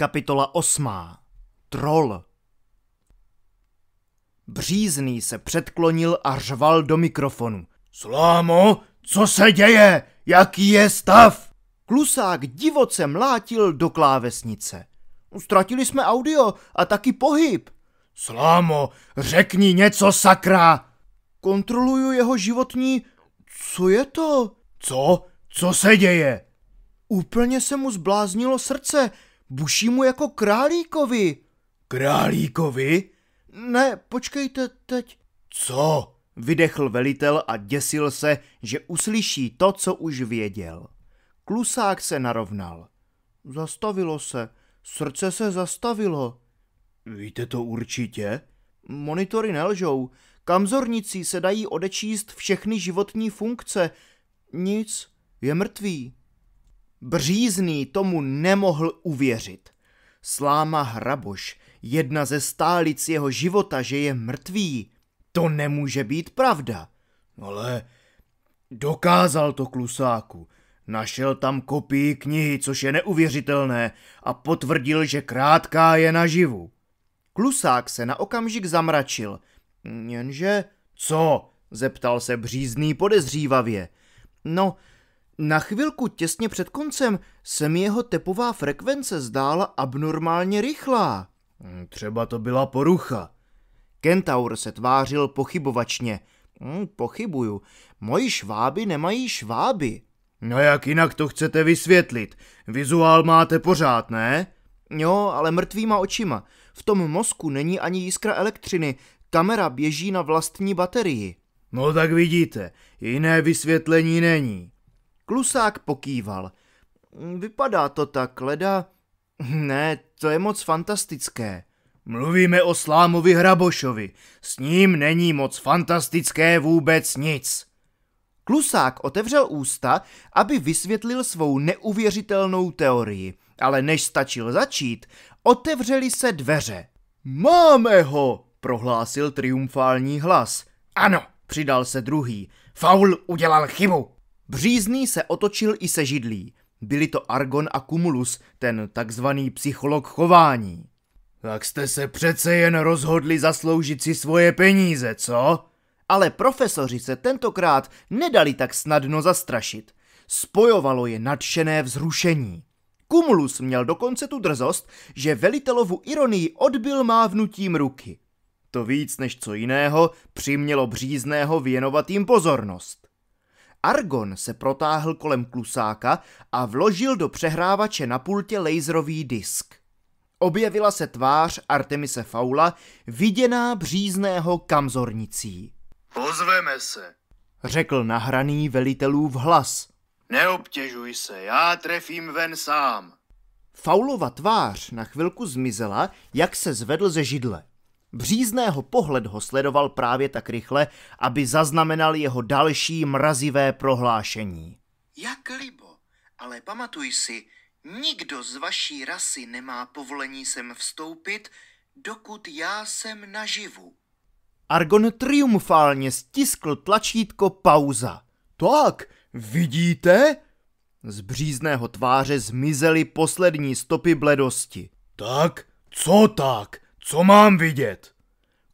Kapitola 8. Troll. Břízný se předklonil a řval do mikrofonu. Slámo, co se děje? Jaký je stav? Klusák divoce mlátil do klávesnice. Ztratili jsme audio a taky pohyb. Slámo, řekni něco sakra! Kontroluju jeho životní... Co je to? Co? Co se děje? Úplně se mu zbláznilo srdce, Bušímu jako králíkovi. Králíkovi? Ne, počkejte teď. Co? Vydechl velitel a děsil se, že uslyší to, co už věděl. Klusák se narovnal. Zastavilo se. Srdce se zastavilo. Víte to určitě? Monitory nelžou. Kamzornicí se dají odečíst všechny životní funkce. Nic, je mrtvý. Břízný tomu nemohl uvěřit. Sláma Hraboš, jedna ze stálic jeho života, že je mrtvý, to nemůže být pravda. No ale dokázal to klusáku. Našel tam kopii knihy, což je neuvěřitelné, a potvrdil, že krátká je naživu. Klusák se na okamžik zamračil. Jenže... Co? zeptal se břízný podezřívavě. No, na chvilku těsně před koncem se mi jeho tepová frekvence zdála abnormálně rychlá. Hm, třeba to byla porucha. Kentaur se tvářil pochybovačně. Hm, pochybuju. Moji šváby nemají šváby. No jak jinak to chcete vysvětlit? Vizuál máte pořád, ne? Jo, ale mrtvýma očima. V tom mozku není ani jiskra elektřiny. Kamera běží na vlastní baterii. No tak vidíte, jiné vysvětlení není. Klusák pokýval. Vypadá to tak, leda... Ne, to je moc fantastické. Mluvíme o Slámovi Hrabošovi. S ním není moc fantastické vůbec nic. Klusák otevřel ústa, aby vysvětlil svou neuvěřitelnou teorii, ale než stačil začít, otevřeli se dveře. Máme ho, prohlásil triumfální hlas. Ano, přidal se druhý. Faul udělal chybu. Břízný se otočil i se židlí. Byli to Argon a Cumulus, ten takzvaný psycholog chování. Tak jste se přece jen rozhodli zasloužit si svoje peníze, co? Ale profesoři se tentokrát nedali tak snadno zastrašit. Spojovalo je nadšené vzrušení. Cumulus měl dokonce tu drzost, že velitelovu ironii odbil mávnutím ruky. To víc než co jiného přimělo břízného věnovat jim pozornost. Argon se protáhl kolem klusáka a vložil do přehrávače na pultě laserový disk. Objevila se tvář Artemise Faula, viděná břízného kamzornicí. Pozveme se, řekl nahraný velitelův hlas. Neobtěžuj se, já trefím ven sám. Faulova tvář na chvilku zmizela, jak se zvedl ze židle. Břízného pohled ho sledoval právě tak rychle, aby zaznamenal jeho další mrazivé prohlášení. Jak libo, ale pamatuj si, nikdo z vaší rasy nemá povolení sem vstoupit, dokud já jsem naživu. Argon triumfálně stiskl tlačítko pauza. Tak, vidíte? Z břízného tváře zmizely poslední stopy bledosti. Tak, co tak? Co mám vidět?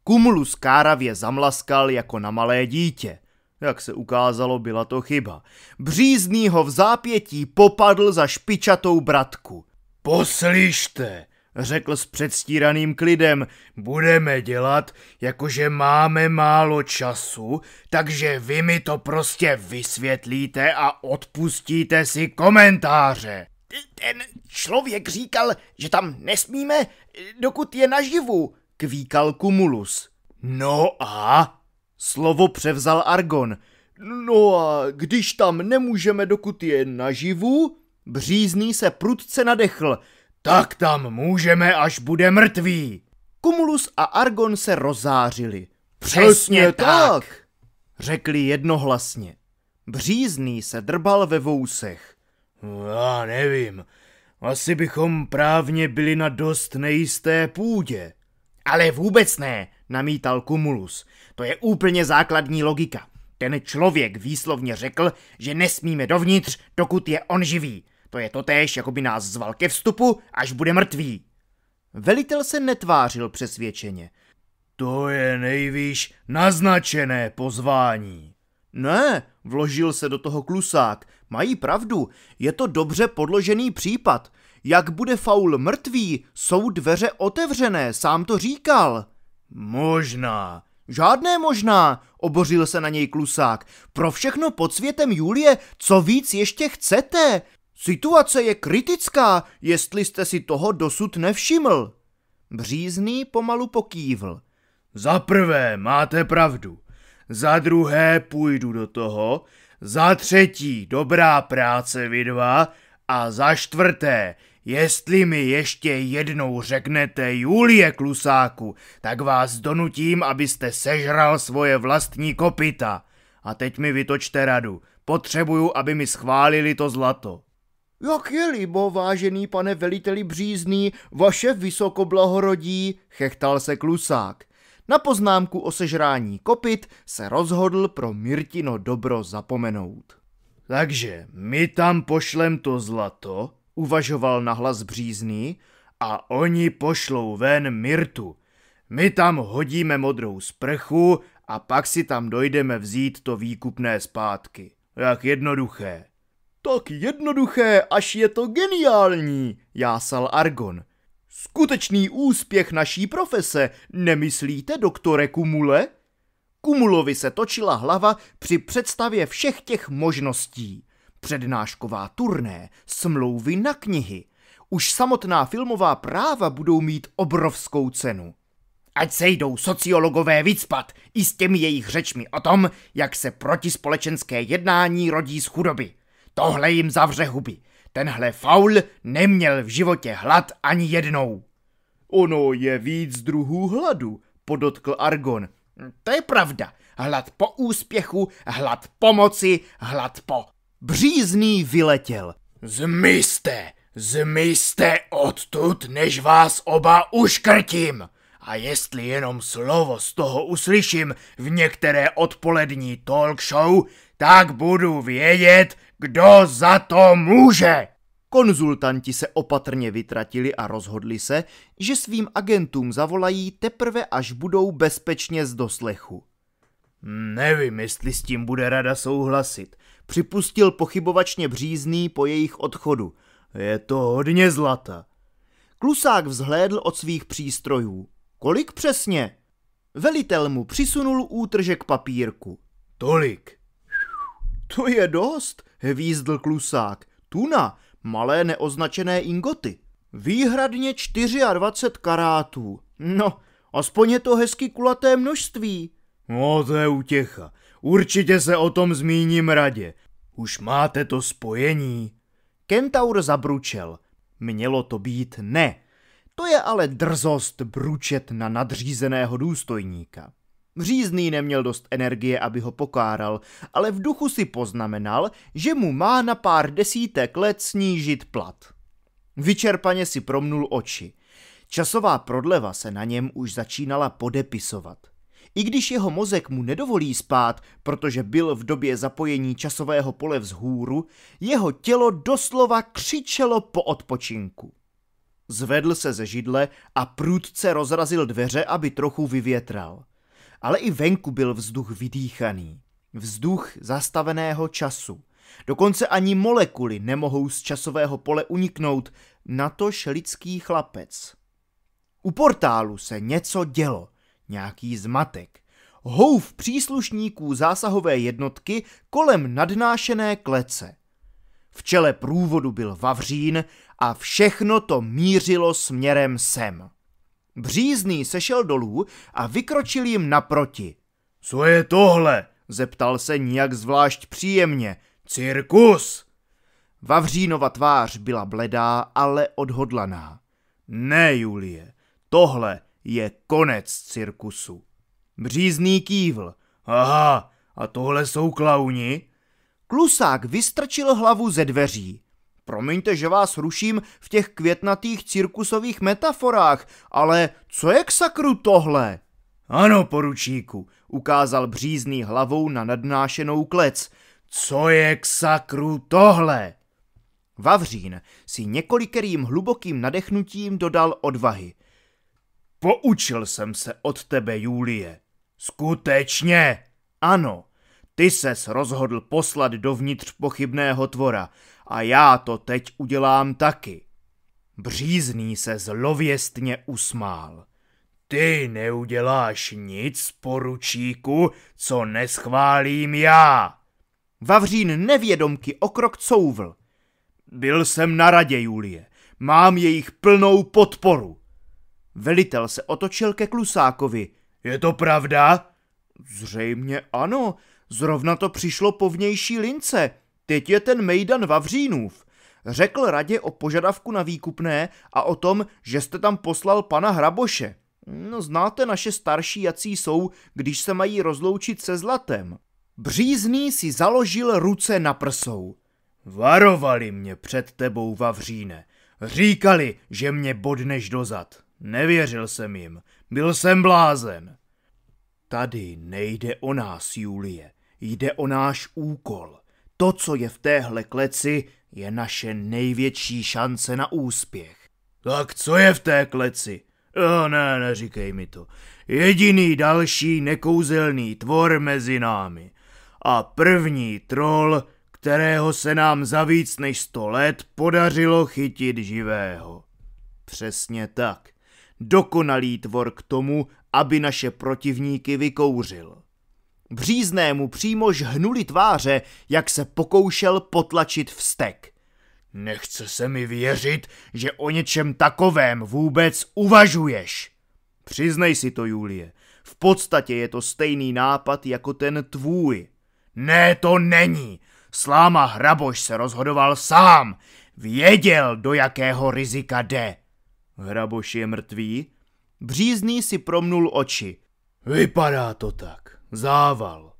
Kumulus káravě zamlaskal jako na malé dítě. Jak se ukázalo, byla to chyba. Břízný ho v zápětí popadl za špičatou bratku. Poslyšte, řekl s předstíraným klidem, budeme dělat, jakože máme málo času, takže vy mi to prostě vysvětlíte a odpustíte si komentáře. Ten člověk říkal, že tam nesmíme, dokud je naživu, kvíkal Kumulus. No a? Slovo převzal Argon. No a když tam nemůžeme, dokud je naživu? Břízný se prudce nadechl. Tak tam můžeme, až bude mrtvý. Kumulus a Argon se rozářili. Přesně, Přesně tak, tak, řekli jednohlasně. Břízný se drbal ve vousech. Já nevím, asi bychom právně byli na dost nejisté půdě. Ale vůbec ne, namítal Kumulus. To je úplně základní logika. Ten člověk výslovně řekl, že nesmíme dovnitř, dokud je on živý. To je totéž, jako by nás zval ke vstupu, až bude mrtvý. Velitel se netvářil přesvědčeně. To je nejvýš naznačené pozvání. Ne, vložil se do toho klusák, Mají pravdu, je to dobře podložený případ. Jak bude faul mrtvý, jsou dveře otevřené, sám to říkal. Možná. Žádné možná, obořil se na něj klusák. Pro všechno pod světem Julie, co víc ještě chcete? Situace je kritická, jestli jste si toho dosud nevšiml. Břízný pomalu pokývl. Za prvé, máte pravdu. Za druhé půjdu do toho, za třetí, dobrá práce vy dva. A za čtvrté, jestli mi ještě jednou řeknete Julie Klusáku, tak vás donutím, abyste sežral svoje vlastní kopita. A teď mi vytočte radu. Potřebuju, aby mi schválili to zlato. Jak je libo, vážený pane veliteli Břízný, vaše vysokoblahorodí, chechtal se Klusák. Na poznámku o sežrání kopit se rozhodl pro Mirtino dobro zapomenout. Takže my tam pošlem to zlato, uvažoval nahlas břízný, a oni pošlou ven Mirtu. My tam hodíme modrou sprchu a pak si tam dojdeme vzít to výkupné zpátky. Jak jednoduché. Tak jednoduché, až je to geniální, jásal Argon skutečný úspěch naší profese, nemyslíte, doktore Kumule? Kumulovi se točila hlava při představě všech těch možností. Přednášková turné, smlouvy na knihy. Už samotná filmová práva budou mít obrovskou cenu. Ať se jdou sociologové vycpat i s těmi jejich řečmi o tom, jak se protispolečenské jednání rodí z chudoby. Tohle jim zavře huby. Tenhle faul neměl v životě hlad ani jednou. Ono je víc druhů hladu, podotkl Argon. To je pravda. Hlad po úspěchu, hlad pomoci, hlad po... Břízný vyletěl. Zmizte, zmizte odtud, než vás oba uškrtím. A jestli jenom slovo z toho uslyším v některé odpolední talk show, tak budu vědět, kdo za to může. Konzultanti se opatrně vytratili a rozhodli se, že svým agentům zavolají teprve, až budou bezpečně z doslechu. Nevím, jestli s tím bude rada souhlasit, připustil pochybovačně břízný po jejich odchodu. Je to hodně zlata. Klusák vzhlédl od svých přístrojů. Kolik přesně? Velitel mu přisunul útržek papírku. Tolik. To je dost, hvízdl klusák. Tuna, malé neoznačené ingoty. Výhradně 24 karátů. No, aspoň je to hezky kulaté množství. No, to je utěcha. Určitě se o tom zmíním radě. Už máte to spojení. Kentaur zabručel. Mělo to být ne. To je ale drzost bručet na nadřízeného důstojníka. Mřízný neměl dost energie, aby ho pokáral, ale v duchu si poznamenal, že mu má na pár desítek let snížit plat. Vyčerpaně si promnul oči. Časová prodleva se na něm už začínala podepisovat. I když jeho mozek mu nedovolí spát, protože byl v době zapojení časového pole vzhůru, jeho tělo doslova křičelo po odpočinku. Zvedl se ze židle a prudce rozrazil dveře, aby trochu vyvětral – ale i venku byl vzduch vydýchaný. Vzduch zastaveného času. Dokonce ani molekuly nemohou z časového pole uniknout, natož lidský chlapec. U portálu se něco dělo, nějaký zmatek. Houv příslušníků zásahové jednotky kolem nadnášené klece. V čele průvodu byl Vavřín a všechno to mířilo směrem sem. Břízný sešel dolů a vykročil jim naproti. Co je tohle? zeptal se nijak zvlášť příjemně. Cirkus! Vavřínova tvář byla bledá, ale odhodlaná. Ne, Julie, tohle je konec cirkusu. Břízný kývl. Aha, a tohle jsou klauni? Klusák vystrčil hlavu ze dveří. Promiňte, že vás ruším v těch květnatých cirkusových metaforách, ale co je k sakru tohle? Ano, poručíku, ukázal břízný hlavou na nadnášenou klec. Co je k sakru tohle? Vavřín si několikerým hlubokým nadechnutím dodal odvahy. Poučil jsem se od tebe, Julie. Skutečně? Ano, ty ses rozhodl poslat dovnitř pochybného tvora a já to teď udělám taky. Břízný se zlověstně usmál. Ty neuděláš nic, poručíku, co neschválím já. Vavřín nevědomky o krok couvl. Byl jsem na radě, Julie. Mám jejich plnou podporu. Velitel se otočil ke Klusákovi. Je to pravda? Zřejmě ano. Zrovna to přišlo po vnější lince. Teď je ten Mejdan Vavřínův. Řekl radě o požadavku na výkupné a o tom, že jste tam poslal pana Hraboše. No znáte naše starší, jací jsou, když se mají rozloučit se zlatem. Břízný si založil ruce na prsou. Varovali mě před tebou, Vavříne. Říkali, že mě bodneš dozad. Nevěřil jsem jim. Byl jsem blázen. Tady nejde o nás, Julie. Jde o náš úkol. To, co je v téhle kleci, je naše největší šance na úspěch. Tak co je v té kleci? Jo, eh, ne, neříkej mi to. Jediný další nekouzelný tvor mezi námi. A první troll, kterého se nám za víc než sto let podařilo chytit živého. Přesně tak. Dokonalý tvor k tomu, aby naše protivníky vykouřil. Bříznému přímo žhnuli tváře, jak se pokoušel potlačit vztek. Nechce se mi věřit, že o něčem takovém vůbec uvažuješ. Přiznej si to, Julie. V podstatě je to stejný nápad jako ten tvůj. Ne, to není. Sláma Hraboš se rozhodoval sám. Věděl, do jakého rizika jde. Hraboš je mrtvý? Břízný si promnul oči. Vypadá to tak. Zával.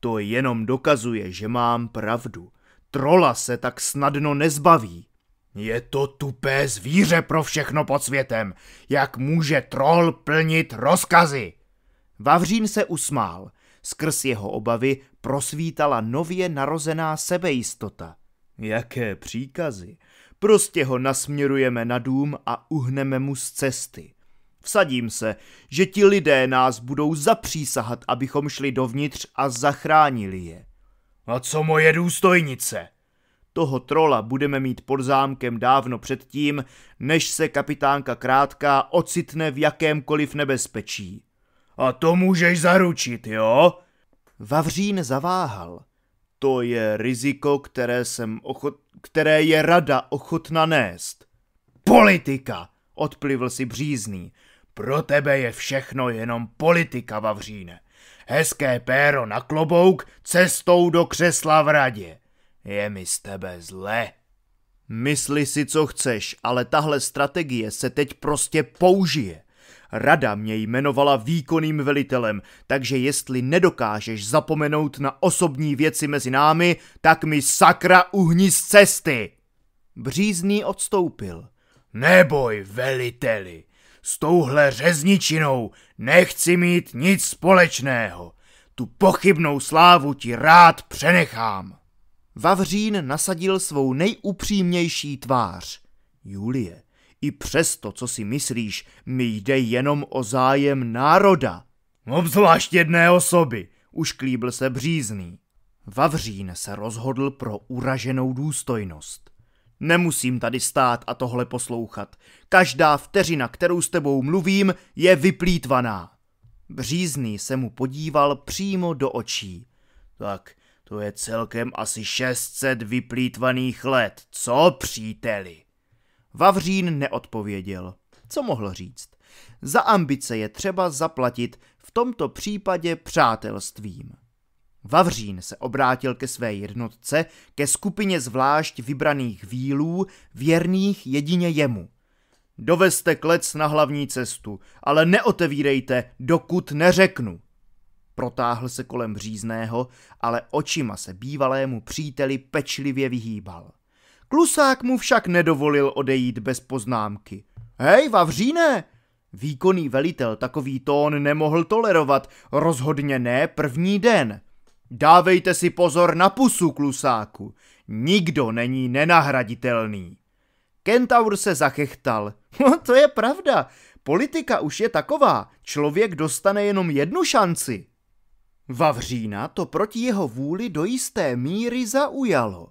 To jenom dokazuje, že mám pravdu. Trola se tak snadno nezbaví. Je to tupé zvíře pro všechno pod světem. Jak může troll plnit rozkazy? Vavřín se usmál. Skrz jeho obavy prosvítala nově narozená sebejistota. Jaké příkazy? Prostě ho nasměrujeme na dům a uhneme mu z cesty. Vsadím se, že ti lidé nás budou zapřísahat, abychom šli dovnitř a zachránili je. A no co moje důstojnice? Toho trola budeme mít pod zámkem dávno předtím, než se kapitánka Krátká ocitne v jakémkoliv nebezpečí. A to můžeš zaručit, jo? Vavřín zaváhal. To je riziko, které, jsem ochot... které je rada ochotna nést. Politika, odplivl si břízný. Pro tebe je všechno jenom politika, Vavříne. Hezké péro na klobouk cestou do křesla v radě. Je mi z tebe zle. Mysli si, co chceš, ale tahle strategie se teď prostě použije. Rada mě jmenovala výkonným velitelem, takže jestli nedokážeš zapomenout na osobní věci mezi námi, tak mi sakra uhni z cesty! Břízný odstoupil. Neboj, veliteli, s touhle řezničinou nechci mít nic společného. Tu pochybnou slávu ti rád přenechám. Vavřín nasadil svou nejupřímnější tvář. Julie, i přesto, co si myslíš, mi jde jenom o zájem národa. Obzvlášť jedné osoby, už klíbl se břízný. Vavřín se rozhodl pro uraženou důstojnost. Nemusím tady stát a tohle poslouchat. Každá vteřina, kterou s tebou mluvím, je vyplýtvaná. Břízný se mu podíval přímo do očí. Tak, to je celkem asi 600 vyplýtvaných let, co příteli? Vavřín neodpověděl. Co mohl říct? Za ambice je třeba zaplatit, v tomto případě přátelstvím. Vavřín se obrátil ke své jednotce, ke skupině zvlášť vybraných výlů, věrných jedině jemu. Doveste klec na hlavní cestu, ale neotevírejte, dokud neřeknu. Protáhl se kolem řízného, ale očima se bývalému příteli pečlivě vyhýbal. Klusák mu však nedovolil odejít bez poznámky. Hej, Vavříne! Výkonný velitel takový tón nemohl tolerovat, rozhodně ne první den – Dávejte si pozor na pusu, klusáku. Nikdo není nenahraditelný. Kentaur se zachechtal. No, to je pravda. Politika už je taková. Člověk dostane jenom jednu šanci. Vavřína to proti jeho vůli do jisté míry zaujalo.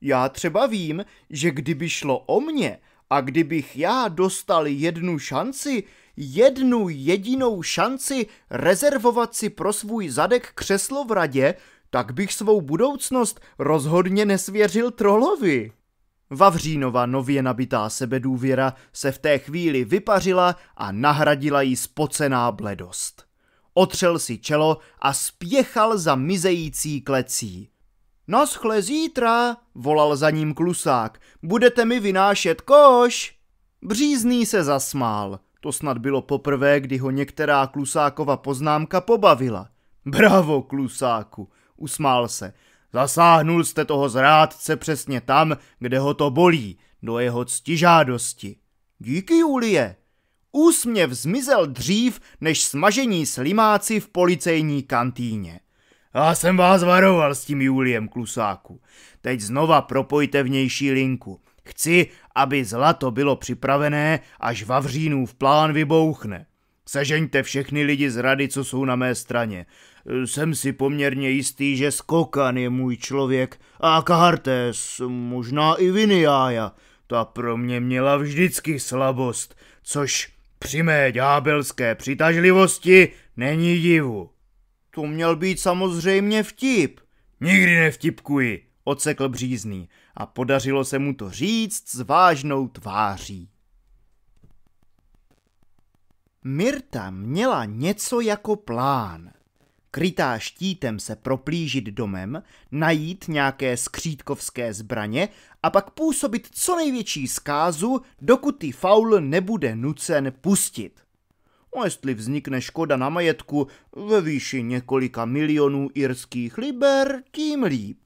Já třeba vím, že kdyby šlo o mě a kdybych já dostal jednu šanci, jednu jedinou šanci rezervovat si pro svůj zadek křeslo v radě, tak bych svou budoucnost rozhodně nesvěřil trolovi. Vavřínova nově nabitá sebedůvěra se v té chvíli vypařila a nahradila jí spocená bledost. Otřel si čelo a spěchal za mizející klecí. Naschle zítra, volal za ním klusák, budete mi vynášet koš. Břízný se zasmál. To snad bylo poprvé, kdy ho některá Klusákova poznámka pobavila. Bravo, Klusáku, usmál se. Zasáhnul jste toho zrádce přesně tam, kde ho to bolí, do jeho ctižádosti. Díky, Julie. Úsměv zmizel dřív, než smažení slimáci v policejní kantýně. Já jsem vás varoval s tím Juliem Klusáku. Teď znova propojte vnější linku. Chci, aby zlato bylo připravené, až Vavřínův plán vybouchne. Sežeňte všechny lidi z rady, co jsou na mé straně. Jsem si poměrně jistý, že Skokan je můj člověk a Kahartes, možná i Viniája. Ta pro mě měla vždycky slabost, což při mé ďábelské přitažlivosti není divu. To měl být samozřejmě vtip. Nikdy nevtipkuji, odsekl břízný a podařilo se mu to říct s vážnou tváří. Mirta měla něco jako plán. Krytá štítem se proplížit domem, najít nějaké skřítkovské zbraně a pak působit co největší zkázu, dokud ty faul nebude nucen pustit. A no, jestli vznikne škoda na majetku ve výši několika milionů irských liber, tím líp.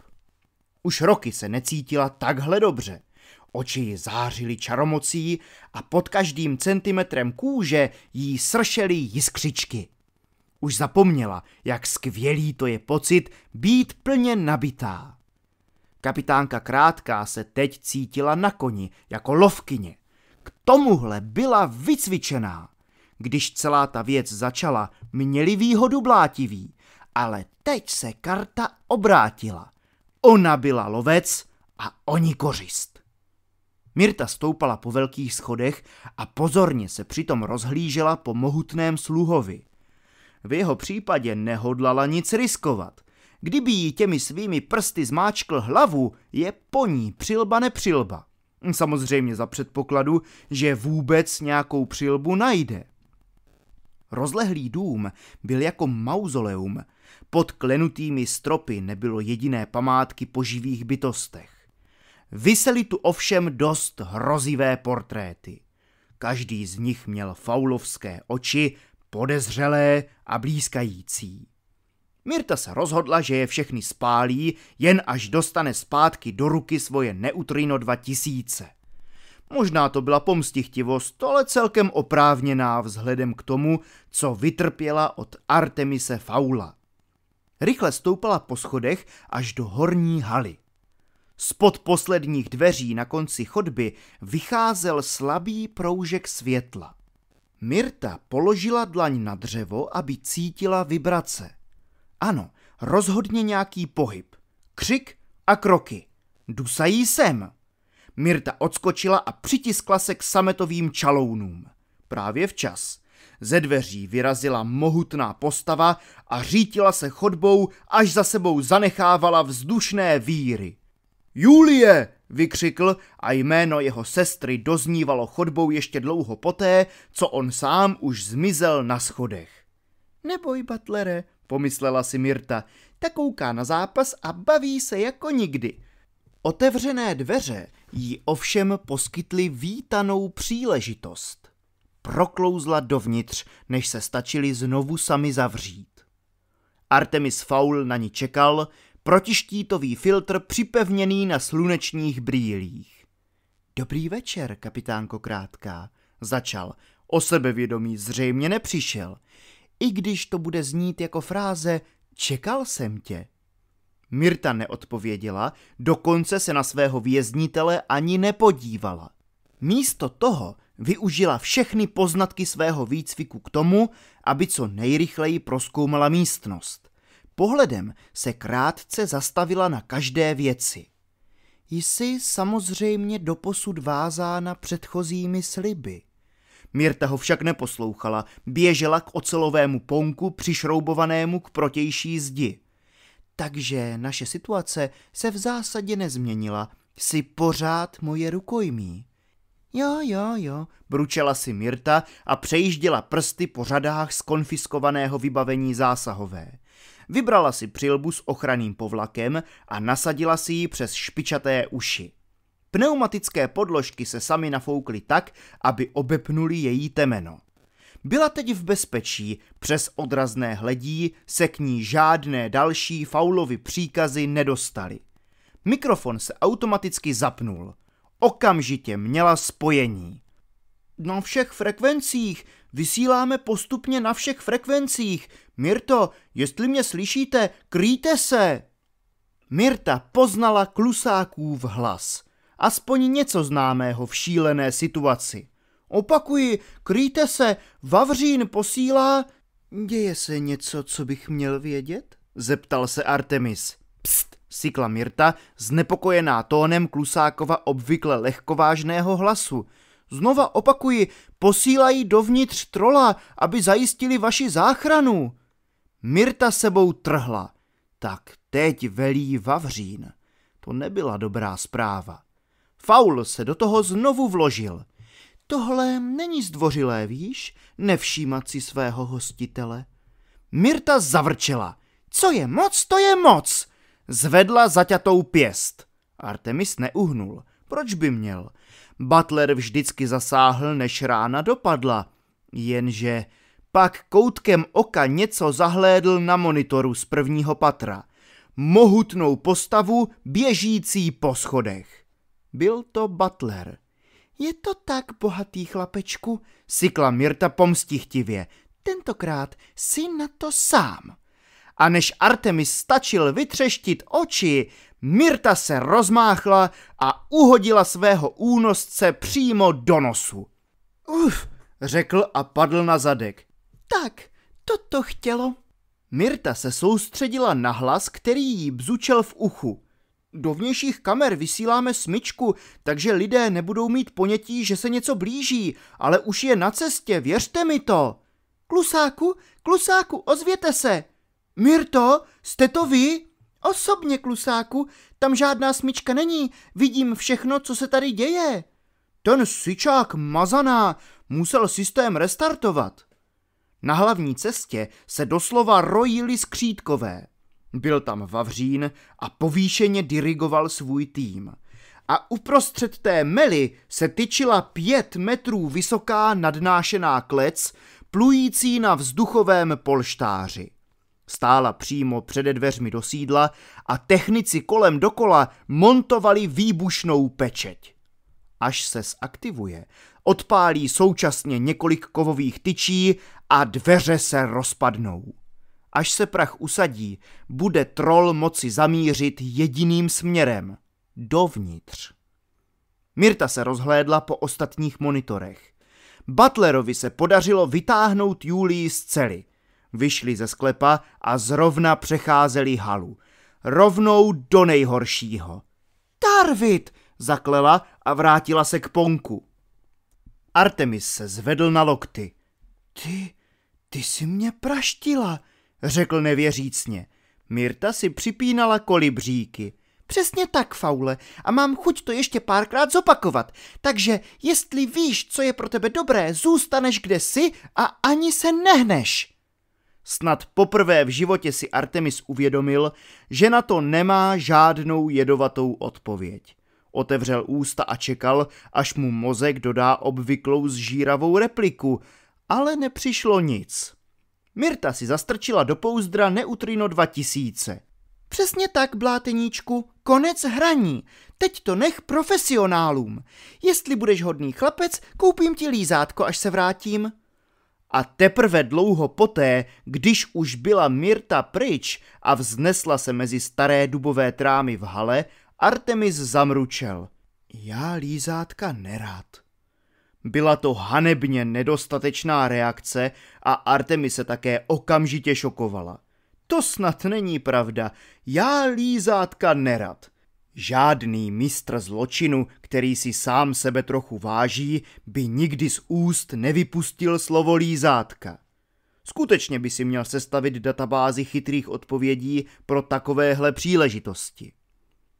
Už roky se necítila takhle dobře. Oči ji zářily čaromocí a pod každým centimetrem kůže jí sršely jiskřičky. Už zapomněla, jak skvělý to je pocit být plně nabitá. Kapitánka Krátká se teď cítila na koni, jako lovkyně. K tomuhle byla vycvičená. Když celá ta věc začala, měli výhodu blátiví, ale teď se karta obrátila – Ona byla lovec a oni kořist. Mirta stoupala po velkých schodech a pozorně se přitom rozhlížela po mohutném sluhovi. V jeho případě nehodlala nic riskovat. Kdyby jí těmi svými prsty zmáčkl hlavu, je po ní přilba nepřilba. Samozřejmě za předpokladu, že vůbec nějakou přilbu najde. Rozlehlý dům byl jako mauzoleum – pod klenutými stropy nebylo jediné památky po živých bytostech. Vysely tu ovšem dost hrozivé portréty. Každý z nich měl faulovské oči, podezřelé a blízkající. Mirta se rozhodla, že je všechny spálí, jen až dostane zpátky do ruky svoje neutrino 2000. Možná to byla pomstichtivost, ale celkem oprávněná vzhledem k tomu, co vytrpěla od Artemise Faula. Rychle stoupala po schodech až do horní haly. Spod posledních dveří na konci chodby vycházel slabý proužek světla. Mirta položila dlaň na dřevo, aby cítila vibrace. Ano, rozhodně nějaký pohyb. Křik a kroky. Dusají sem. Mirta odskočila a přitiskla se k sametovým čalounům. Právě včas. Ze dveří vyrazila mohutná postava a řítila se chodbou, až za sebou zanechávala vzdušné víry. Julie! vykřikl a jméno jeho sestry doznívalo chodbou ještě dlouho poté, co on sám už zmizel na schodech. Neboj, Butlere, pomyslela si Mirta, ta kouká na zápas a baví se jako nikdy. Otevřené dveře jí ovšem poskytly vítanou příležitost proklouzla dovnitř, než se stačili znovu sami zavřít. Artemis Faul na ní čekal, protištítový filtr připevněný na slunečních brýlích. Dobrý večer, kapitánko Krátká, začal. O sebevědomí zřejmě nepřišel. I když to bude znít jako fráze, čekal jsem tě. Mirta neodpověděla, dokonce se na svého věznitele ani nepodívala. Místo toho využila všechny poznatky svého výcviku k tomu, aby co nejrychleji proskoumala místnost. Pohledem se krátce zastavila na každé věci. Jsi samozřejmě doposud vázána předchozími sliby. Mirta ho však neposlouchala, běžela k ocelovému ponku přišroubovanému k protější zdi. Takže naše situace se v zásadě nezměnila. Jsi pořád moje rukojmí. Jo, jo, jo, bručela si Mirta a přejíždila prsty po řadách z konfiskovaného vybavení zásahové. Vybrala si přilbu s ochranným povlakem a nasadila si ji přes špičaté uši. Pneumatické podložky se sami nafoukly tak, aby obepnuli její temeno. Byla teď v bezpečí, přes odrazné hledí se k ní žádné další faulovy příkazy nedostaly. Mikrofon se automaticky zapnul – Okamžitě měla spojení. Na všech frekvencích, vysíláme postupně na všech frekvencích. Mirto, jestli mě slyšíte, krýte se! Mirta poznala klusákův hlas. Aspoň něco známého v šílené situaci. Opakuji, krýte se, Vavřín posílá... Děje se něco, co bych měl vědět? Zeptal se Artemis. Pst, Sikla Mirta, znepokojená tónem Klusákova obvykle lehkovážného hlasu. Znova opakuji, posílají dovnitř trola, aby zajistili vaši záchranu. Mirta sebou trhla. Tak teď velí Vavřín. To nebyla dobrá zpráva. Faul se do toho znovu vložil. Tohle není zdvořilé, víš, nevšímat si svého hostitele. Mirta zavrčela. Co je moc, to je moc. Zvedla zaťatou pěst. Artemis neuhnul. Proč by měl? Butler vždycky zasáhl, než rána dopadla. Jenže pak koutkem oka něco zahlédl na monitoru z prvního patra. Mohutnou postavu běžící po schodech. Byl to Butler. Je to tak, bohatý chlapečku, sykla Mirta pomstichtivě. Tentokrát si na to sám a než Artemis stačil vytřeštit oči, Myrta se rozmáchla a uhodila svého únosce přímo do nosu. Uf, řekl a padl na zadek. Tak, toto chtělo. Mirta se soustředila na hlas, který jí bzučel v uchu. Do vnějších kamer vysíláme smyčku, takže lidé nebudou mít ponětí, že se něco blíží, ale už je na cestě, věřte mi to. Klusáku, klusáku, ozvěte se, Mirto, jste to vy? Osobně, klusáku, tam žádná smyčka není, vidím všechno, co se tady děje. Ten syčák mazaná musel systém restartovat. Na hlavní cestě se doslova rojili skřítkové. Byl tam Vavřín a povýšeně dirigoval svůj tým. A uprostřed té mely se tyčila pět metrů vysoká nadnášená klec, plující na vzduchovém polštáři. Stála přímo přede dveřmi do sídla a technici kolem dokola montovali výbušnou pečeť. Až se zaktivuje, odpálí současně několik kovových tyčí a dveře se rozpadnou. Až se prach usadí, bude troll moci zamířit jediným směrem – dovnitř. Mirta se rozhlédla po ostatních monitorech. Butlerovi se podařilo vytáhnout Julii z cely. Vyšli ze sklepa a zrovna přecházeli halu. Rovnou do nejhoršího. Tarvit! zaklela a vrátila se k ponku. Artemis se zvedl na lokty. Ty, ty jsi mě praštila, řekl nevěřícně. Mirta si připínala kolibříky. Přesně tak, Faule, a mám chuť to ještě párkrát zopakovat. Takže jestli víš, co je pro tebe dobré, zůstaneš kde jsi a ani se nehneš. Snad poprvé v životě si Artemis uvědomil, že na to nemá žádnou jedovatou odpověď. Otevřel ústa a čekal, až mu mozek dodá obvyklou zžíravou repliku, ale nepřišlo nic. Mirta si zastrčila do pouzdra Neutrino 2000. Přesně tak, bláteníčku, konec hraní. Teď to nech profesionálům. Jestli budeš hodný chlapec, koupím ti lízátko, až se vrátím. A teprve dlouho poté, když už byla Mirta pryč a vznesla se mezi staré dubové trámy v hale, Artemis zamručel. Já lízátka nerad. Byla to hanebně nedostatečná reakce a Artemis se také okamžitě šokovala. To snad není pravda. Já lízátka nerad. Žádný mistr zločinu, který si sám sebe trochu váží, by nikdy z úst nevypustil slovo lízátka. Skutečně by si měl sestavit databázi chytrých odpovědí pro takovéhle příležitosti.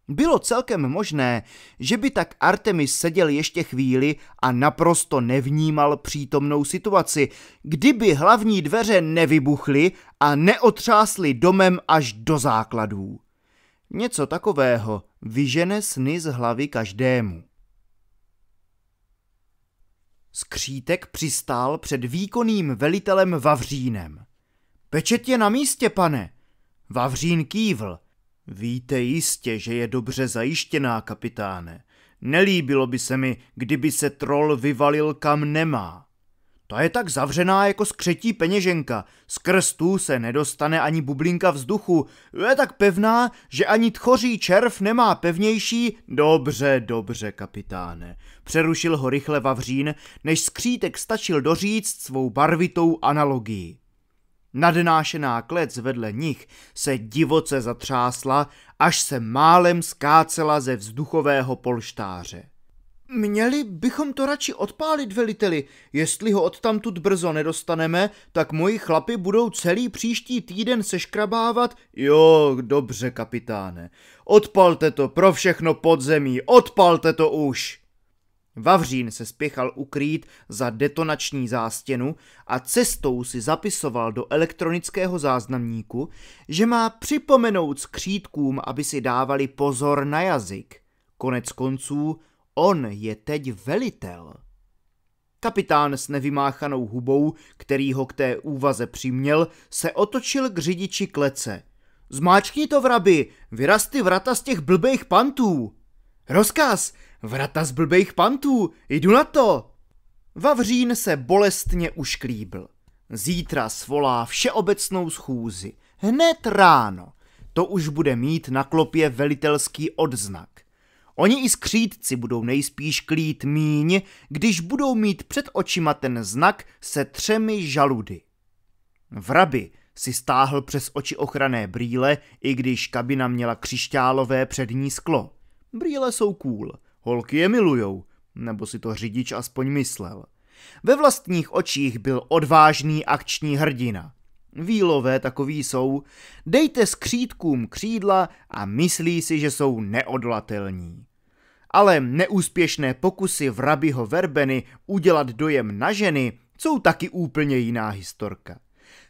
Bylo celkem možné, že by tak Artemis seděl ještě chvíli a naprosto nevnímal přítomnou situaci, kdyby hlavní dveře nevybuchly a neotřásly domem až do základů. Něco takového vyžene sny z hlavy každému. Skřítek přistál před výkonným velitelem Vavřínem. Pečet je na místě, pane! Vavřín kývl. Víte jistě, že je dobře zajištěná, kapitáne. Nelíbilo by se mi, kdyby se troll vyvalil kam nemá. Ta je tak zavřená jako skřetí peněženka. Z krstů se nedostane ani bublinka vzduchu. Je tak pevná, že ani tchoří červ nemá pevnější... Dobře, dobře, kapitáne. Přerušil ho rychle Vavřín, než skřítek stačil doříct svou barvitou analogii. Nadnášená klec vedle nich se divoce zatřásla, až se málem skácela ze vzduchového polštáře. Měli bychom to radši odpálit, veliteli. Jestli ho odtamtud brzo nedostaneme, tak moji chlapi budou celý příští týden seškrabávat. Jo, dobře, kapitáne. Odpalte to pro všechno podzemí, odpalte to už. Vavřín se spěchal ukrýt za detonační zástěnu a cestou si zapisoval do elektronického záznamníku, že má připomenout skřítkům, aby si dávali pozor na jazyk. Konec konců On je teď velitel. Kapitán s nevymáchanou hubou, který ho k té úvaze přiměl, se otočil k řidiči klece. Zmáčkni to, vraby, vyraz ty vrata z těch blbejch pantů. Rozkaz, vrata z blbejch pantů, jdu na to. Vavřín se bolestně ušklíbl. Zítra svolá všeobecnou schůzi. Hned ráno. To už bude mít na klopě velitelský odznak. Oni i skřídci budou nejspíš klít míň, když budou mít před očima ten znak se třemi žaludy. Vraby si stáhl přes oči ochranné brýle, i když kabina měla křišťálové přední sklo. Brýle jsou cool, holky je milujou, nebo si to řidič aspoň myslel. Ve vlastních očích byl odvážný akční hrdina. Výlové takový jsou, dejte skřídkům křídla a myslí si, že jsou neodolatelní. Ale neúspěšné pokusy v rabiho verbeny udělat dojem na ženy jsou taky úplně jiná historka.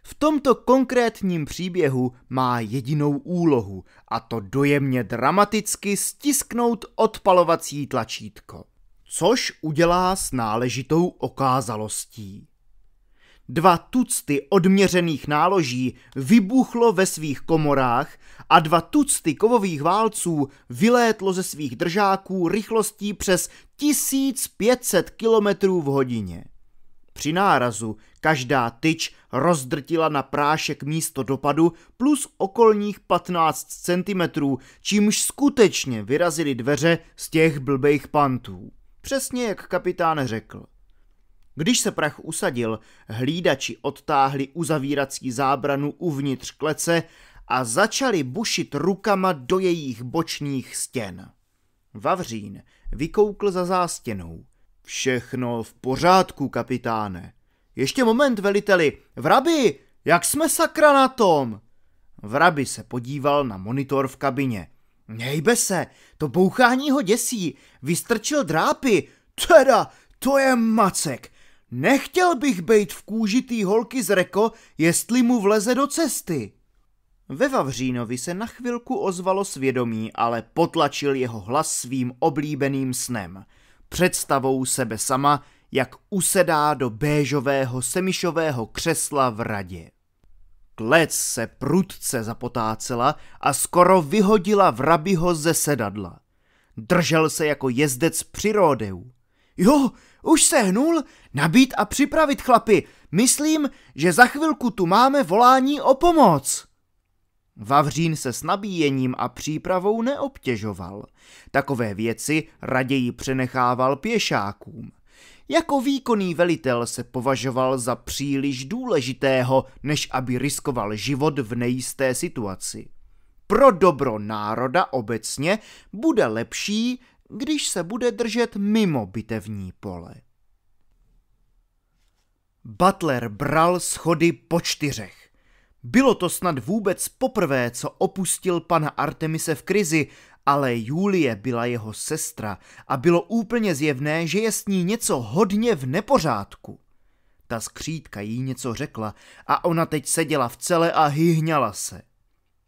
V tomto konkrétním příběhu má jedinou úlohu a to dojemně dramaticky stisknout odpalovací tlačítko, což udělá s náležitou okázalostí. Dva tucty odměřených náloží vybuchlo ve svých komorách a dva tucty kovových válců vylétlo ze svých držáků rychlostí přes 1500 km v hodině. Při nárazu každá tyč rozdrtila na prášek místo dopadu plus okolních 15 cm, čímž skutečně vyrazily dveře z těch blbejch pantů. Přesně jak kapitán řekl. Když se prach usadil, hlídači odtáhli uzavírací zábranu uvnitř klece a začali bušit rukama do jejich bočních stěn. Vavřín vykoukl za zástěnou. Všechno v pořádku, kapitáne. Ještě moment, veliteli. Vraby, jak jsme sakra na tom? Vraby se podíval na monitor v kabině. Nejbe se, to bouchání ho děsí. Vystrčil drápy. Teda, to je macek. Nechtěl bych být v kůži té holky z Reko, jestli mu vleze do cesty. Ve Vavřínovi se na chvilku ozvalo svědomí, ale potlačil jeho hlas svým oblíbeným snem. Představou sebe sama, jak usedá do béžového semišového křesla v radě. Klec se prudce zapotácela a skoro vyhodila vrabiho ze sedadla. Držel se jako jezdec při Jo, už se hnul? Nabít a připravit, chlapi. Myslím, že za chvilku tu máme volání o pomoc. Vavřín se s nabíjením a přípravou neobtěžoval. Takové věci raději přenechával pěšákům. Jako výkonný velitel se považoval za příliš důležitého, než aby riskoval život v nejisté situaci. Pro dobro národa obecně bude lepší, když se bude držet mimo bitevní pole. Butler bral schody po čtyřech. Bylo to snad vůbec poprvé, co opustil pana Artemise v krizi, ale Julie byla jeho sestra a bylo úplně zjevné, že je s ní něco hodně v nepořádku. Ta skřítka jí něco řekla a ona teď seděla v celé a hyhňala se.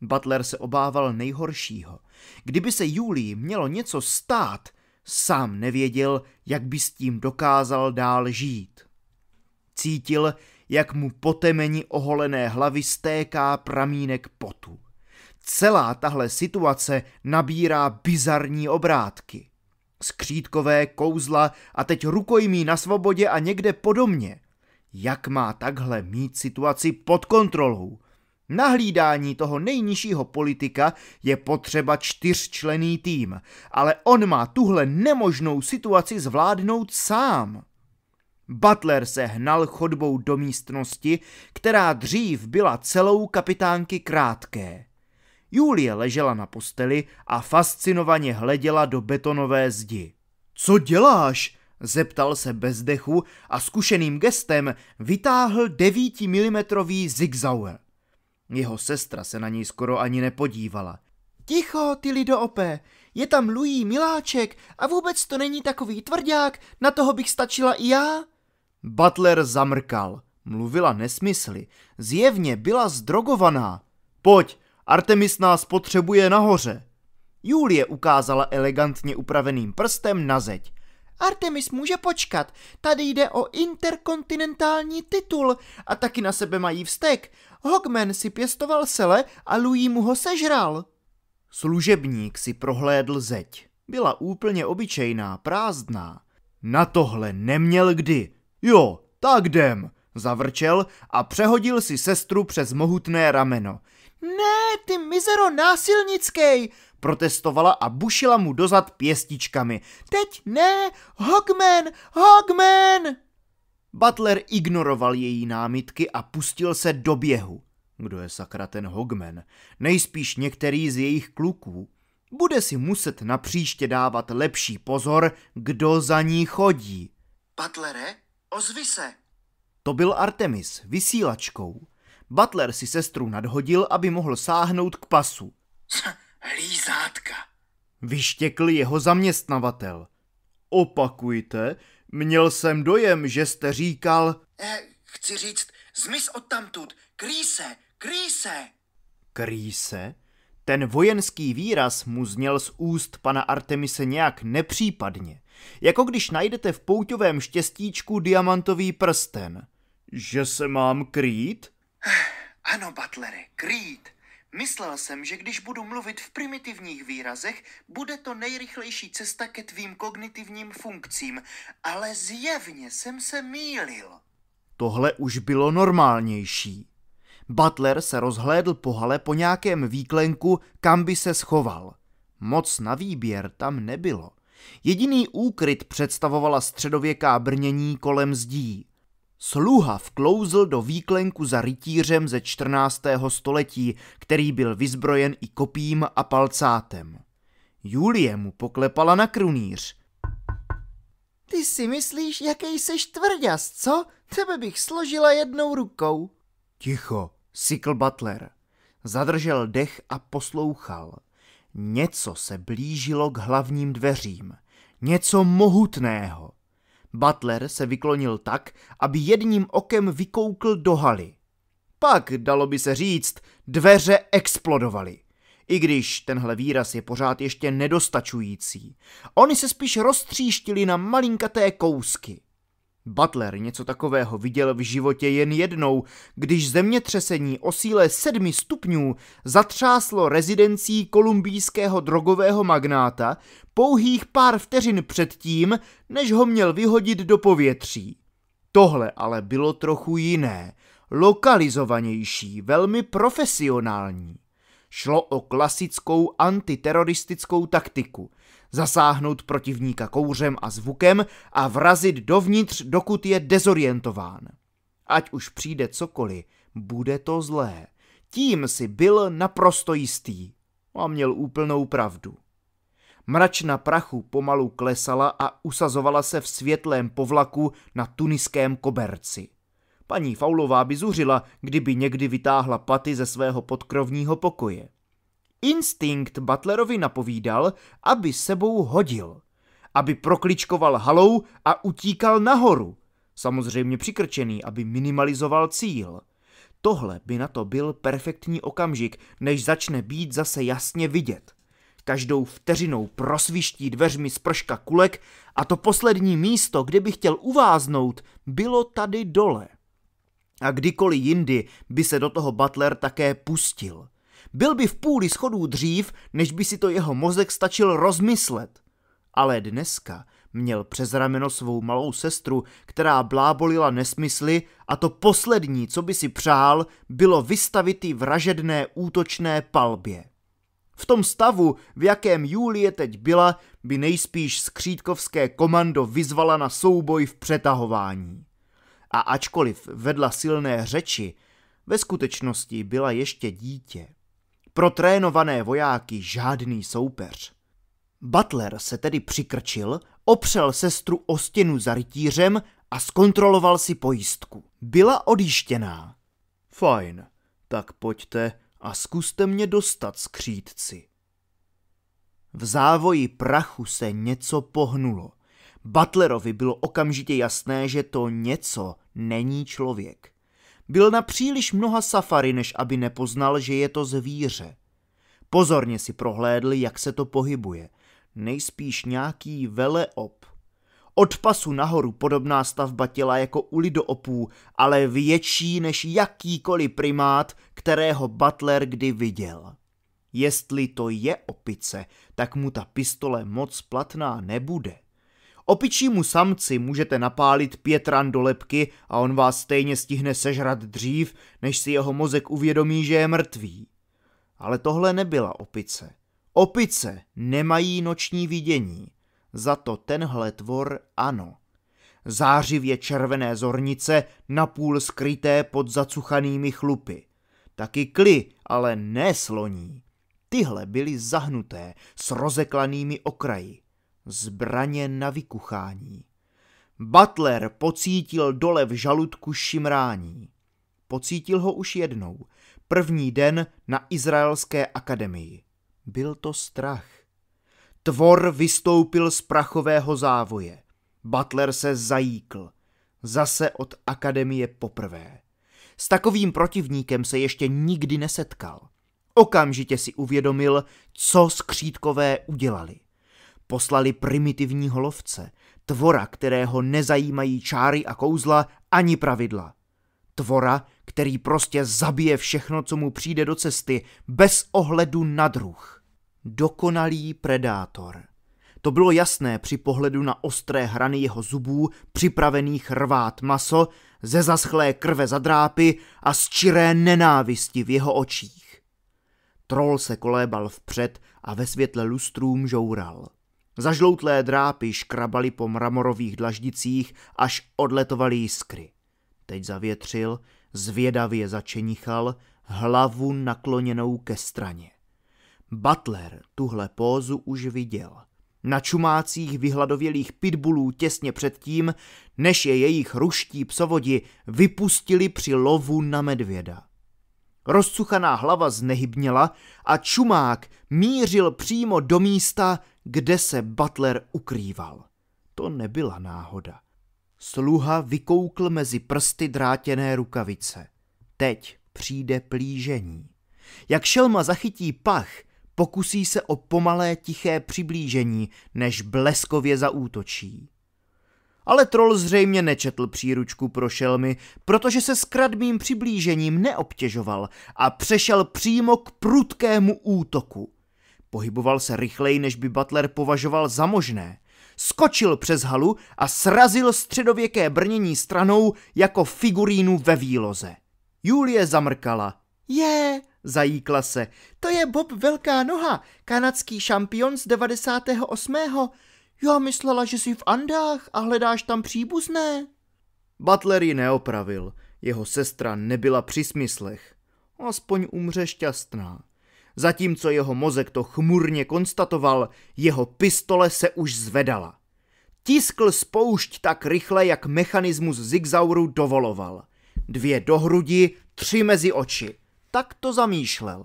Butler se obával nejhoršího – Kdyby se Julii mělo něco stát, sám nevěděl, jak by s tím dokázal dál žít. Cítil, jak mu po temeni oholené hlavy stéká pramínek potu. Celá tahle situace nabírá bizarní obrátky. Skřítkové, kouzla a teď rukojmí na svobodě a někde podobně. Jak má takhle mít situaci pod kontrolou? Nahlídání toho nejnižšího politika je potřeba čtyřčlený tým, ale on má tuhle nemožnou situaci zvládnout sám. Butler se hnal chodbou do místnosti, která dřív byla celou kapitánky krátké. Julie ležela na posteli a fascinovaně hleděla do betonové zdi. Co děláš? Zeptal se bez dechu a zkušeným gestem vytáhl 9 mm zigzauer. Jeho sestra se na něj skoro ani nepodívala. Ticho, ty lidoope, je tam Lují miláček a vůbec to není takový tvrdák, na toho bych stačila i já. Butler zamrkal. Mluvila nesmysly. Zjevně byla zdrogovaná. Pojď, Artemis nás potřebuje nahoře. Julie ukázala elegantně upraveným prstem na zeď. Artemis může počkat, tady jde o interkontinentální titul a taky na sebe mají vztek Hogman si pěstoval sele a Louis mu ho sežral. Služebník si prohlédl zeď. Byla úplně obyčejná, prázdná. Na tohle neměl kdy. Jo, tak jdem, zavrčel a přehodil si sestru přes mohutné rameno. Ne, ty mizero násilnický, protestovala a bušila mu dozad pěstičkami. Teď ne, Hogman, Hogman! Butler ignoroval její námitky a pustil se do běhu. Kdo je sakra ten Hogman? Nejspíš některý z jejich kluků. Bude si muset napříště dávat lepší pozor, kdo za ní chodí. Butlere, ozvi se. To byl Artemis, vysílačkou. Butler si sestru nadhodil, aby mohl sáhnout k pasu. Lízátka. Vyštěkl jeho zaměstnavatel. Opakujte, Měl jsem dojem, že jste říkal... Eh, chci říct, zmiz odtamtud, krýse, krýse. Krýse? Ten vojenský výraz mu zněl z úst pana Artemise nějak nepřípadně, jako když najdete v pouťovém štěstíčku diamantový prsten. Že se mám krýt? Eh, ano, Butlere, krýt. Myslel jsem, že když budu mluvit v primitivních výrazech, bude to nejrychlejší cesta ke tvým kognitivním funkcím, ale zjevně jsem se mýlil. Tohle už bylo normálnější. Butler se rozhlédl po hale po nějakém výklenku, kam by se schoval. Moc na výběr tam nebylo. Jediný úkryt představovala středověká brnění kolem zdí. Sluha vklouzl do výklenku za rytířem ze 14. století, který byl vyzbrojen i kopím a palcátem. Julie mu poklepala na krunýř. Ty si myslíš, jaký seš tvrďas, co? Tebe bych složila jednou rukou. Ticho, sykl Butler. Zadržel dech a poslouchal. Něco se blížilo k hlavním dveřím. Něco mohutného. Butler se vyklonil tak, aby jedním okem vykoukl do haly. Pak, dalo by se říct, dveře explodovaly. I když tenhle výraz je pořád ještě nedostačující. Oni se spíš roztříštili na malinkaté kousky. Butler něco takového viděl v životě jen jednou, když zemětřesení o síle sedmi stupňů zatřáslo rezidencí kolumbijského drogového magnáta pouhých pár vteřin předtím, než ho měl vyhodit do povětří. Tohle ale bylo trochu jiné, lokalizovanější, velmi profesionální. Šlo o klasickou antiteroristickou taktiku. Zasáhnout protivníka kouřem a zvukem a vrazit dovnitř, dokud je dezorientován. Ať už přijde cokoliv, bude to zlé. Tím si byl naprosto jistý. A měl úplnou pravdu. Mračna prachu pomalu klesala a usazovala se v světlém povlaku na tuniském koberci. Paní Faulová by zuřila, kdyby někdy vytáhla paty ze svého podkrovního pokoje. Instinkt Butlerovi napovídal, aby sebou hodil. Aby prokličkoval halou a utíkal nahoru. Samozřejmě přikrčený, aby minimalizoval cíl. Tohle by na to byl perfektní okamžik, než začne být zase jasně vidět. Každou vteřinou prosviští dveřmi z prška kulek a to poslední místo, kde by chtěl uváznout, bylo tady dole. A kdykoliv jindy by se do toho Butler také pustil. Byl by v půli schodů dřív, než by si to jeho mozek stačil rozmyslet. Ale dneska měl přes rameno svou malou sestru, která blábolila nesmysly a to poslední, co by si přál, bylo vystavitý vražedné útočné palbě. V tom stavu, v jakém Julie teď byla, by nejspíš skřítkovské komando vyzvala na souboj v přetahování a ačkoliv vedla silné řeči, ve skutečnosti byla ještě dítě. Pro trénované vojáky žádný soupeř. Butler se tedy přikrčil, opřel sestru o stěnu za rytířem a zkontroloval si pojistku. Byla odjištěná. Fajn, tak pojďte a zkuste mě dostat skřídci. V závoji prachu se něco pohnulo. Butlerovi bylo okamžitě jasné, že to něco není člověk. Byl na příliš mnoha safari, než aby nepoznal, že je to zvíře. Pozorně si prohlédl, jak se to pohybuje. Nejspíš nějaký veleop. Od pasu nahoru podobná stavba těla jako u opů, ale větší než jakýkoliv primát, kterého Butler kdy viděl. Jestli to je opice, tak mu ta pistole moc platná nebude. Opičímu samci můžete napálit pět ran do lepky a on vás stejně stihne sežrat dřív, než si jeho mozek uvědomí, že je mrtvý. Ale tohle nebyla opice. Opice nemají noční vidění. Za to tenhle tvor ano. Zářivě červené zornice, napůl skryté pod zacuchanými chlupy. Taky kly, ale ne sloní. Tyhle byly zahnuté, s rozeklanými okraji zbraně na vykuchání. Butler pocítil dole v žaludku šimrání. Pocítil ho už jednou, první den na Izraelské akademii. Byl to strach. Tvor vystoupil z prachového závoje. Butler se zajíkl. Zase od akademie poprvé. S takovým protivníkem se ještě nikdy nesetkal. Okamžitě si uvědomil, co skřítkové udělali. Poslali primitivního lovce, tvora, kterého nezajímají čáry a kouzla ani pravidla. Tvora, který prostě zabije všechno, co mu přijde do cesty, bez ohledu na druh. Dokonalý predátor. To bylo jasné při pohledu na ostré hrany jeho zubů, připravených rvát maso, ze zaschlé krve zadrápy a z čiré nenávisti v jeho očích. Troll se kolébal vpřed a ve světle lustrům žoural. Zažloutlé drápy škrabaly po mramorových dlaždicích, až odletovaly jiskry. Teď zavětřil, zvědavě začenichal, hlavu nakloněnou ke straně. Butler tuhle pózu už viděl. Na čumácích vyhladovělých pitbulů těsně předtím, než je jejich ruští psovodi vypustili při lovu na medvěda. Rozcuchaná hlava znehybněla a čumák mířil přímo do místa, kde se Butler ukrýval. To nebyla náhoda. Sluha vykoukl mezi prsty drátěné rukavice. Teď přijde plížení. Jak šelma zachytí pach, pokusí se o pomalé tiché přiblížení, než bleskově zaútočí. Ale troll zřejmě nečetl příručku pro šelmy, protože se s kradmým přiblížením neobtěžoval a přešel přímo k prudkému útoku. Pohyboval se rychleji, než by Butler považoval za možné. Skočil přes halu a srazil středověké brnění stranou jako figurínu ve výloze. Julie zamrkala. Je, zajíkla se. To je Bob Velká noha, kanadský šampion z 98. Já myslela, že jsi v Andách a hledáš tam příbuzné. Butler ji neopravil. Jeho sestra nebyla při smyslech. Aspoň umře šťastná. Zatímco jeho mozek to chmurně konstatoval, jeho pistole se už zvedala. Tiskl spoušť tak rychle, jak mechanismus zigzauru dovoloval. Dvě do hrudi, tři mezi oči. Tak to zamýšlel.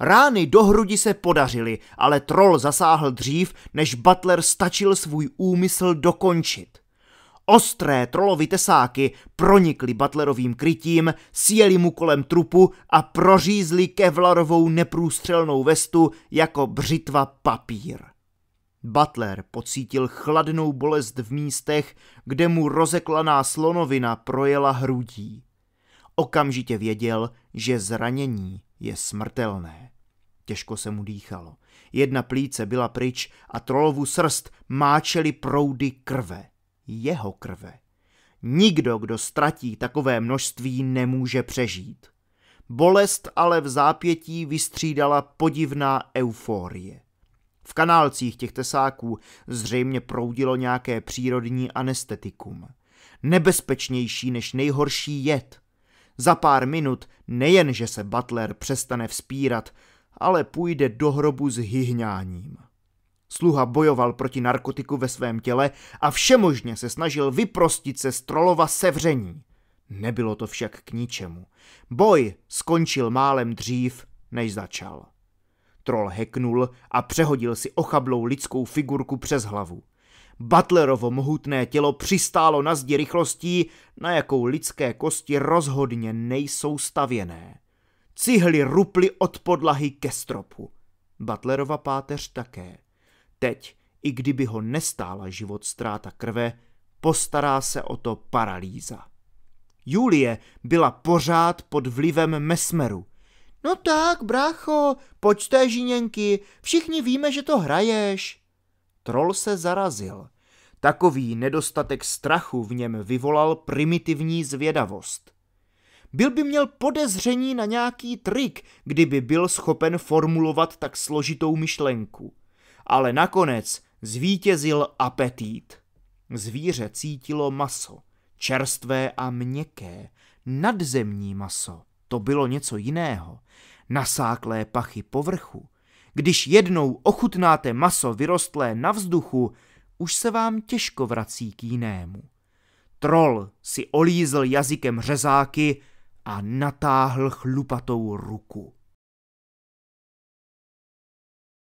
Rány do hrudi se podařily, ale troll zasáhl dřív, než Butler stačil svůj úmysl dokončit. Ostré trolovy tesáky pronikly Butlerovým krytím, sjeli mu kolem trupu a prořízli kevlarovou neprůstřelnou vestu jako břitva papír. Butler pocítil chladnou bolest v místech, kde mu rozeklaná slonovina projela hrudí. Okamžitě věděl, že zranění je smrtelné. Těžko se mu dýchalo. Jedna plíce byla pryč a trolovu srst máčely proudy krve jeho krve. Nikdo, kdo ztratí takové množství, nemůže přežít. Bolest ale v zápětí vystřídala podivná euforie. V kanálcích těch tesáků zřejmě proudilo nějaké přírodní anestetikum. Nebezpečnější než nejhorší jed. Za pár minut nejenže se Butler přestane vzpírat, ale půjde do hrobu s hyhňáním. Sluha bojoval proti narkotiku ve svém těle a všemožně se snažil vyprostit se z trolova sevření. Nebylo to však k ničemu. Boj skončil málem dřív, než začal. Troll heknul a přehodil si ochablou lidskou figurku přes hlavu. Butlerovo mohutné tělo přistálo na zdi rychlostí, na jakou lidské kosti rozhodně nejsou stavěné. Cihly ruply od podlahy ke stropu. Butlerova páteř také teď, i kdyby ho nestála život ztráta krve, postará se o to paralýza. Julie byla pořád pod vlivem mesmeru. No tak, brácho, pojď té žiněnky, všichni víme, že to hraješ. Troll se zarazil. Takový nedostatek strachu v něm vyvolal primitivní zvědavost. Byl by měl podezření na nějaký trik, kdyby byl schopen formulovat tak složitou myšlenku ale nakonec zvítězil apetít. Zvíře cítilo maso, čerstvé a měkké, nadzemní maso, to bylo něco jiného, nasáklé pachy povrchu. Když jednou ochutnáte maso vyrostlé na vzduchu, už se vám těžko vrací k jinému. Troll si olízl jazykem řezáky a natáhl chlupatou ruku.